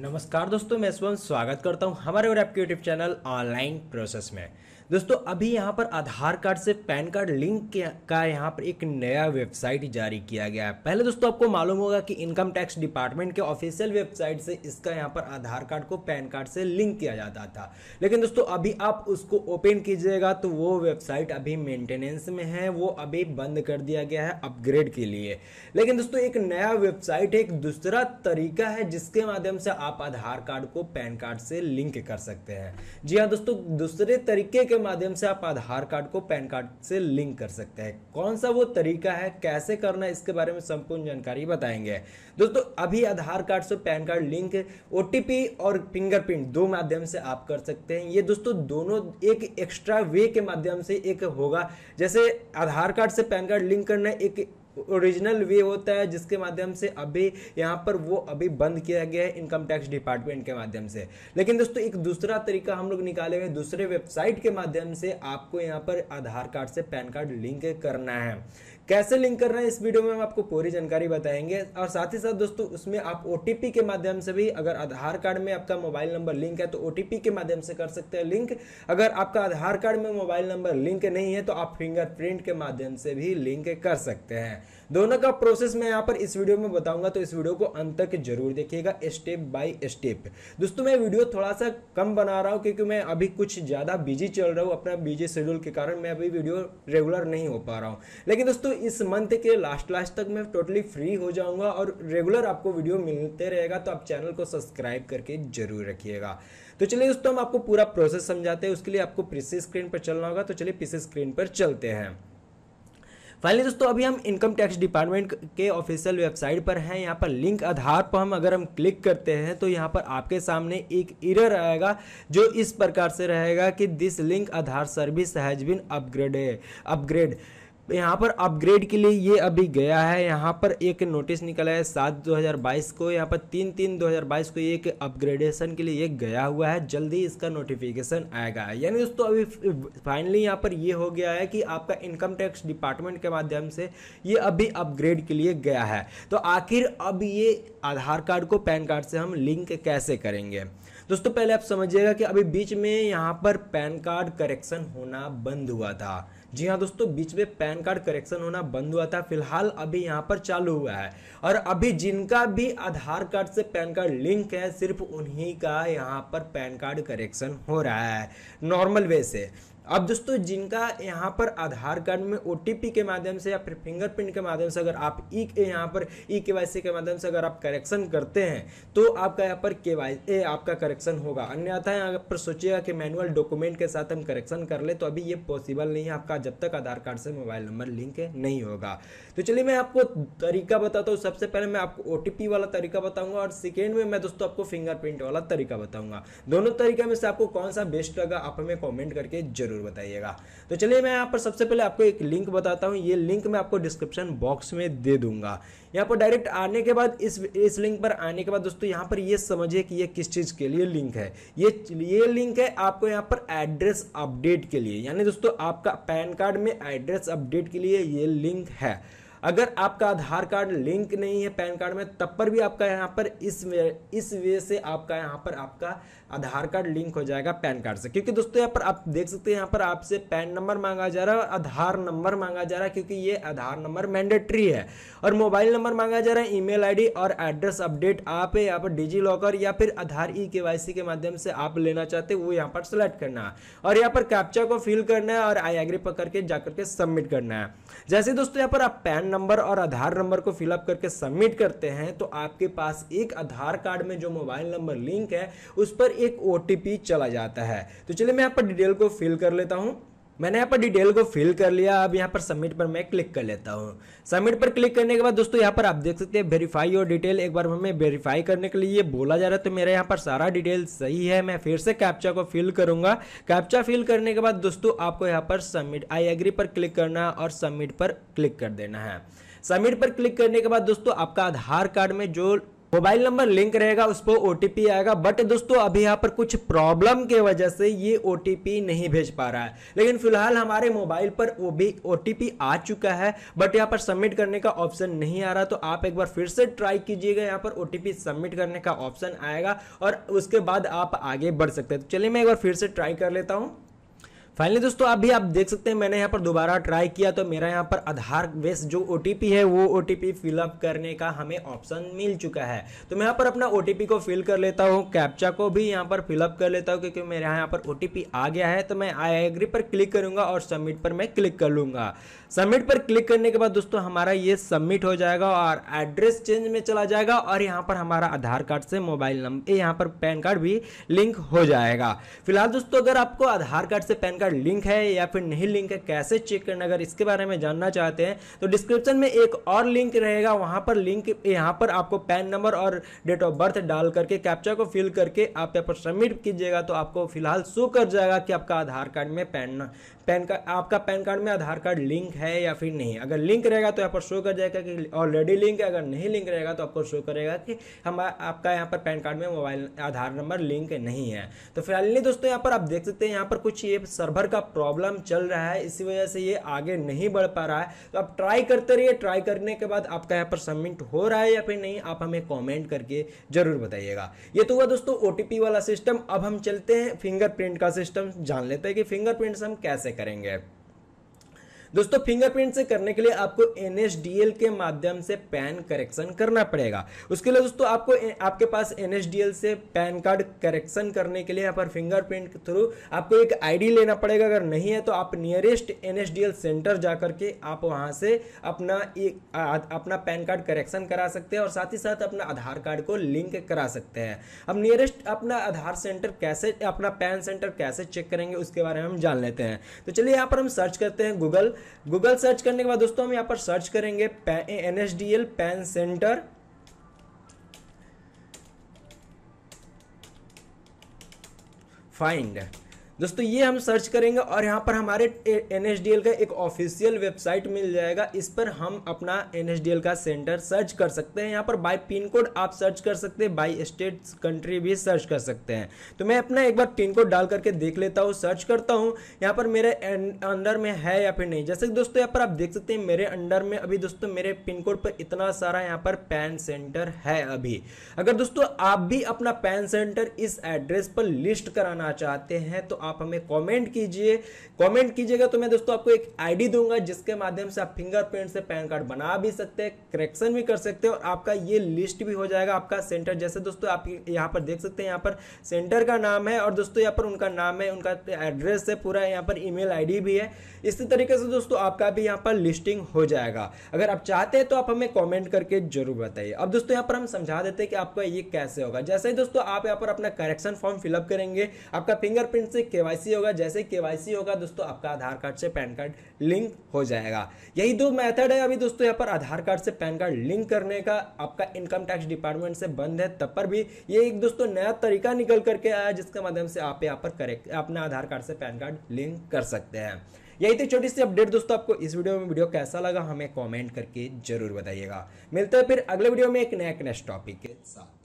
नमस्कार दोस्तों मैं स्वयं स्वागत करता हूं हमारे और आपके यूट्यूब चैनल ऑनलाइन प्रोसेस में दोस्तों अभी यहाँ पर आधार कार्ड से पैन कार्ड लिंक का यहाँ पर एक नया वेबसाइट जारी किया गया है पहले दोस्तों आपको मालूम होगा कि इनकम टैक्स डिपार्टमेंट के ऑफिशियल वेबसाइट से इसका यहाँ पर आधार कार्ड को पैन कार्ड से लिंक किया जाता था लेकिन दोस्तों अभी आप उसको ओपन कीजिएगा तो वो वेबसाइट अभी मेंटेनेंस में है वो अभी बंद कर दिया गया है अपग्रेड के लिए लेकिन दोस्तों एक नया वेबसाइट एक दूसरा तरीका है जिसके माध्यम से आप आधार कार्ड को पैन कार्ड से लिंक कर सकते हैं जी हाँ दोस्तों दूसरे तरीके के माध्यम से आप आधार कार्ड को पैन कार्ड से लिंक कर सकते हैं कौन सा वो तरीका है कैसे करना है इसके बारे में संपूर्ण जानकारी बताएंगे दोस्तों अभी आधार कार्ड से पैन कार्ड लिंक ओ और फिंगरप्रिंट दो माध्यम से आप कर सकते हैं ये दोस्तों दोनों एक एक्स्ट्रा वे के माध्यम से एक होगा जैसे आधार कार्ड से पैन कार्ड लिंक करना एक ओरिजिनल वे होता है जिसके माध्यम से अभी यहाँ पर वो अभी बंद किया गया है इनकम टैक्स डिपार्टमेंट के माध्यम से लेकिन दोस्तों एक दूसरा तरीका हम लोग निकाले हुए दूसरे वेबसाइट के माध्यम से आपको यहाँ पर आधार कार्ड से पैन कार्ड लिंक करना है कैसे लिंक कर रहे हैं इस वीडियो में हम आपको पूरी जानकारी बताएंगे और साथ ही साथ दोस्तों उसमें आप ओ के माध्यम से भी अगर आधार कार्ड में आपका मोबाइल नंबर लिंक है तो ओ के माध्यम से कर सकते हैं लिंक अगर आपका आधार कार्ड में मोबाइल नंबर लिंक नहीं है तो आप फिंगरप्रिंट के माध्यम से भी लिंक कर सकते हैं दोनों का प्रोसेस मैं यहाँ पर इस वीडियो में बताऊंगा तो इस वीडियो को अंत तक जरूर देखिएगा स्टेप बाय स्टेप दोस्तों मैं वीडियो थोड़ा सा कम बना रहा हूँ क्योंकि मैं अभी कुछ ज़्यादा बिजी चल रहा हूँ अपना बिजी शेड्यूल के कारण मैं अभी वीडियो रेगुलर नहीं हो पा रहा हूँ लेकिन दोस्तों इस मंथ के लास्ट लास्ट तक मैं टोटली फ्री हो जाऊंगा और रेगुलर आपको वीडियो मिलते रहेगा तो आप चैनल को सब्सक्राइब करके जरूर रखिएगा तो चलिए दोस्तों हम आपको पूरा प्रोसेस समझाते हैं उसके लिए आपको पीसी स्क्रीन पर चलना होगा तो चलिए पीसी स्क्रीन पर चलते हैं फाइनली दोस्तों अभी हम इनकम टैक्स डिपार्टमेंट के ऑफिशियल वेबसाइट पर हैं यहाँ पर लिंक आधार पर हम अगर हम क्लिक करते हैं तो यहाँ पर आपके सामने एक इरर आएगा जो इस प्रकार से रहेगा कि this link Aadhaar service has been upgrade upgrade यहाँ पर अपग्रेड के लिए ये अभी गया है यहाँ पर एक नोटिस निकला है सात 2022 को यहाँ पर तीन तीन 2022 को एक अपग्रेडेशन के लिए ये गया हुआ है जल्दी इसका नोटिफिकेशन आएगा यानी दोस्तों अभी फाइनली यहाँ पर ये हो गया है कि आपका इनकम टैक्स डिपार्टमेंट के माध्यम से ये अभी अपग्रेड के लिए गया है तो आखिर अब ये आधार कार्ड को पैन कार्ड से हम लिंक कैसे करेंगे दोस्तों पहले आप समझिएगा कि अभी बीच में यहाँ पर पैन कार्ड करेक्शन होना बंद हुआ था जी हाँ दोस्तों बीच में पैन कार्ड करेक्शन होना बंद हुआ था फिलहाल अभी यहाँ पर चालू हुआ है और अभी जिनका भी आधार कार्ड से पैन कार्ड लिंक है सिर्फ उन्हीं का यहाँ पर पैन कार्ड करेक्शन हो रहा है नॉर्मल वे से अब दोस्तों जिनका यहाँ पर आधार कार्ड में ओ के माध्यम से या फिर फिंगरप्रिंट के माध्यम से अगर आप ई यहाँ पर ई e के के माध्यम से अगर आप करेक्शन करते हैं तो आपका यहाँ पर के ए आपका करेक्शन होगा अन्यथा यहाँ पर सोचिएगा कि मैनुअल डॉक्यूमेंट के साथ हम करेक्शन कर ले तो अभी ये पॉसिबल नहीं है आपका जब तक आधार कार्ड से मोबाइल नंबर लिंक नहीं होगा तो चलिए मैं आपको तरीका बताता हूँ सबसे पहले मैं आपको ओ वाला तरीका बताऊँगा और सेकेंड में मैं दोस्तों आपको फिंगरप्रिंट वाला तरीका बताऊँगा दोनों तरीके में से आपको कौन सा बेस्ट लगा आप हमें कॉमेंट करके जरूर जरूर बताइएगा तो चलिए मैं यहाँ पर सबसे पहले आपको एक लिंक बताता हूँ ये लिंक मैं आपको डिस्क्रिप्शन बॉक्स में दे दूंगा यहाँ पर डायरेक्ट आने के बाद इस इस लिंक पर आने के बाद दोस्तों यहाँ पर ये समझिए कि ये किस चीज़ के लिए लिंक है ये ये लिंक है आपको यहाँ पर एड्रेस अपडेट के लिए यानी दोस्तों आपका पैन कार्ड में एड्रेस अपडेट के लिए ये लिंक है अगर आपका आधार कार्ड लिंक नहीं है पैन कार्ड में तब पर भी आपका यहाँ पर इस वे इस वे से आपका यहाँ पर आपका आधार कार्ड लिंक हो जाएगा पैन कार्ड से क्योंकि दोस्तों यहाँ पर आप देख सकते हैं यहाँ पर आपसे पैन नंबर मांगा जा रहा है और आधार नंबर मांगा जा रहा है क्योंकि ये आधार नंबर मैंडेटरी है और मोबाइल नंबर मांगा जा रहा है ईमेल आईडी और एड्रेस अपडेट आप यहाँ पर डिजी लॉकर या फिर आधार ई के के माध्यम से आप लेना चाहते हो वो यहाँ पर सिलेक्ट करना है और यहाँ पर कैप्चा को फिल करना है और आई एग्री पकड़ के जाकर के सबमिट करना है जैसे दोस्तों यहाँ पर आप पैन नंबर और आधार नंबर को फिलअप करके सबमिट करते हैं तो आपके पास एक आधार कार्ड में जो मोबाइल नंबर लिंक है उस पर एक ओ चला जाता है तो चलिए मैं यहाँ पर डिटेल को फिल कर लेता हूँ मैंने यहाँ पर डिटेल को फिल कर लिया अब यहाँ पर सबमिट पर मैं क्लिक कर लेता हूँ सबमिट पर क्लिक करने के बाद दोस्तों यहाँ पर आप देख सकते हैं वेरीफाई और डिटेल एक बार हमें वेरीफाई करने के लिए बोला जा रहा है तो मेरा यहाँ पर सारा डिटेल सही है मैं फिर से कैप्चा को फिल करूंगा कैप्चा फिल करने के बाद दोस्तों आपको यहाँ पर सबमिट आई एग्री पर क्लिक करना और सबमिट पर क्लिक कर देना है सबमिट पर क्लिक करने के बाद दोस्तों आपका आधार कार्ड में जो मोबाइल नंबर लिंक रहेगा उस पर ओ आएगा बट दोस्तों अभी यहाँ पर कुछ प्रॉब्लम के वजह से ये ओ नहीं भेज पा रहा है लेकिन फिलहाल हमारे मोबाइल पर वो भी ओ आ चुका है बट यहाँ पर सबमिट करने का ऑप्शन नहीं आ रहा तो आप एक बार फिर से ट्राई कीजिएगा यहाँ पर ओ सबमिट करने का ऑप्शन आएगा और उसके बाद आप आगे बढ़ सकते हैं तो चलिए मैं एक बार फिर से ट्राई कर लेता हूँ फाइनली दोस्तों अभी आप देख सकते हैं मैंने यहाँ पर दोबारा ट्राई किया तो मेरा यहाँ पर आधार बेस जो ओ है वो ओ फिलअप करने का हमें ऑप्शन मिल चुका है तो मैं यहाँ पर अपना ओ को फिल कर लेता हूँ कैप्चा को भी यहाँ पर फिलअप कर लेता हूँ क्योंकि मेरे यहाँ पर ओ आ गया है तो मैं आई एग्री पर क्लिक करूंगा और सबमिट पर मैं क्लिक कर लूंगा सबमिट पर क्लिक करने के बाद दोस्तों हमारा ये सबमिट हो जाएगा और एड्रेस चेंज में चला जाएगा और यहाँ पर हमारा आधार कार्ड से मोबाइल नंबर यहाँ पर पैन कार्ड भी लिंक हो जाएगा फिलहाल दोस्तों अगर आपको आधार कार्ड से पैन कार्ड का लिंक है या फिर नहीं लिंक है कैसे चेक करना अगर इसके बारे में जानना चाहते हैं तो डिस्क्रिप्शन में एक और लिंक रहेगा वहां पर लिंक यहां पर आपको पैन नंबर और डेट ऑफ बर्थ डाल करके कैप्चा को फिल करके आप यहाँ पर सबमिट कीजिएगा तो आपको फिलहाल शो कर जाएगा कि आपका आधार कार्ड में पैन पैन कार्ड आपका पैन कार्ड में आधार कार्ड लिंक है या फिर नहीं अगर लिंक रहेगा तो यहाँ पर शो कर जाएगा कि ऑलरेडी लिंक है अगर नहीं लिंक रहेगा तो आपको शो करेगा कि हम आपका यहाँ पर पैन कार्ड में मोबाइल आधार नंबर लिंक नहीं है तो फिलहाल दोस्तों यहाँ पर आप देख सकते हैं यहाँ पर कुछ ये सर्व भर का प्रॉब्लम चल रहा है इसी वजह से ये आगे नहीं बढ़ पा रहा है तो आप ट्राई करते रहिए ट्राई करने के बाद आपका यहाँ पर सबमिट हो रहा है या फिर नहीं आप हमें कॉमेंट करके जरूर बताइएगा ये तो हुआ दोस्तों ओ वाला सिस्टम अब हम चलते हैं फिंगरप्रिंट का सिस्टम जान लेते हैं कि फिंगरप्रिंट हम कैसे करेंगे दोस्तों फिंगरप्रिंट से करने के लिए आपको एनएसडीएल के माध्यम से पैन करेक्शन करना पड़ेगा उसके लिए दोस्तों आपको आपके पास एनएसडीएल से पैन कार्ड करेक्शन करने के लिए यहाँ पर फिंगरप्रिंट के थ्रू आपको एक आईडी लेना पड़ेगा अगर नहीं है तो आप नियरेस्ट एनएसडीएल सेंटर जा करके आप वहाँ से अपना एक अपना पैन कार्ड करेक्शन करा सकते हैं और साथ ही साथ अपना आधार कार्ड को लिंक करा सकते हैं अब नियरेस्ट अपना आधार सेंटर कैसे अपना पैन सेंटर कैसे चेक करेंगे उसके बारे में हम जान लेते हैं तो चलिए यहाँ पर हम सर्च करते हैं गूगल गूगल सर्च करने के बाद दोस्तों हम यहाँ पर सर्च करेंगे N S D L PAN centre find दोस्तों ये हम सर्च करेंगे और यहाँ पर हमारे एन का एक ऑफिशियल वेबसाइट मिल जाएगा इस पर हम अपना एन का सेंटर सर्च कर सकते हैं यहाँ पर बाय पिन कोड आप सर्च कर सकते हैं बाय स्टेट कंट्री भी सर्च कर सकते हैं तो मैं अपना एक बार पिन कोड डाल करके देख लेता हूँ सर्च करता हूँ यहाँ पर मेरे अंडर में है या फिर नहीं जैसे दोस्तों यहाँ पर आप देख सकते हैं मेरे अंडर में अभी दोस्तों मेरे पिन कोड पर इतना सारा यहाँ पर पैन सेंटर है अभी अगर दोस्तों आप भी अपना पैन सेंटर इस एड्रेस पर लिस्ट कराना चाहते हैं तो आप हमें कमेंट कीजिए कमेंट कीजिएगा तो मैं दोस्तों आपको एक आईडी दूंगा जिसके माध्यम से आप फिंगरप्रिंट से पैन कार्ड बना भी सकते हैं करेक्शन भी कर सकते हैं और आपका ये लिस्ट भी हो जाएगा आपका सेंटर जैसे दोस्तों आप यहाँ पर देख सकते हैं यहाँ पर सेंटर का नाम है और दोस्तों यहाँ पर उनका नाम है उनका एड्रेस है पूरा यहाँ पर ई मेल भी है इसी तरीके से दोस्तों आपका भी यहाँ पर लिस्टिंग हो जाएगा अगर आप चाहते हैं तो आप हमें कॉमेंट करके जरूर बताइए अब दोस्तों यहाँ पर हम समझा देते हैं कि आपका ये कैसे होगा जैसे ही दोस्तों आप यहाँ पर अपना करेक्शन फॉर्म फिलअप करेंगे आपका फिंगरप्रिंट से केवाईसी होगा जैसे केवाईसी होगा दोस्तों आपका आधार कार्ड से पैन कार्ड लिंक हो जाएगा यही दो मेथड है अभी दोस्तों यहाँ पर आधार कार्ड से पैन कार्ड लिंक करने का आपका इनकम टैक्स डिपार्टमेंट से बंद है तब पर भी ये एक दोस्तों नया तरीका निकल करके आया जिसके माध्यम से आप यहाँ पर करेक्ट अपना आधार कार्ड से पैन कार्ड लिंक कर सकते हैं यही थी छोटी सी अपडेट दोस्तों आपको इस वीडियो में वीडियो कैसा लगा हमें कमेंट करके जरूर बताइएगा मिलते हैं फिर अगले वीडियो में एक नया नेक्स्ट टॉपिक के साथ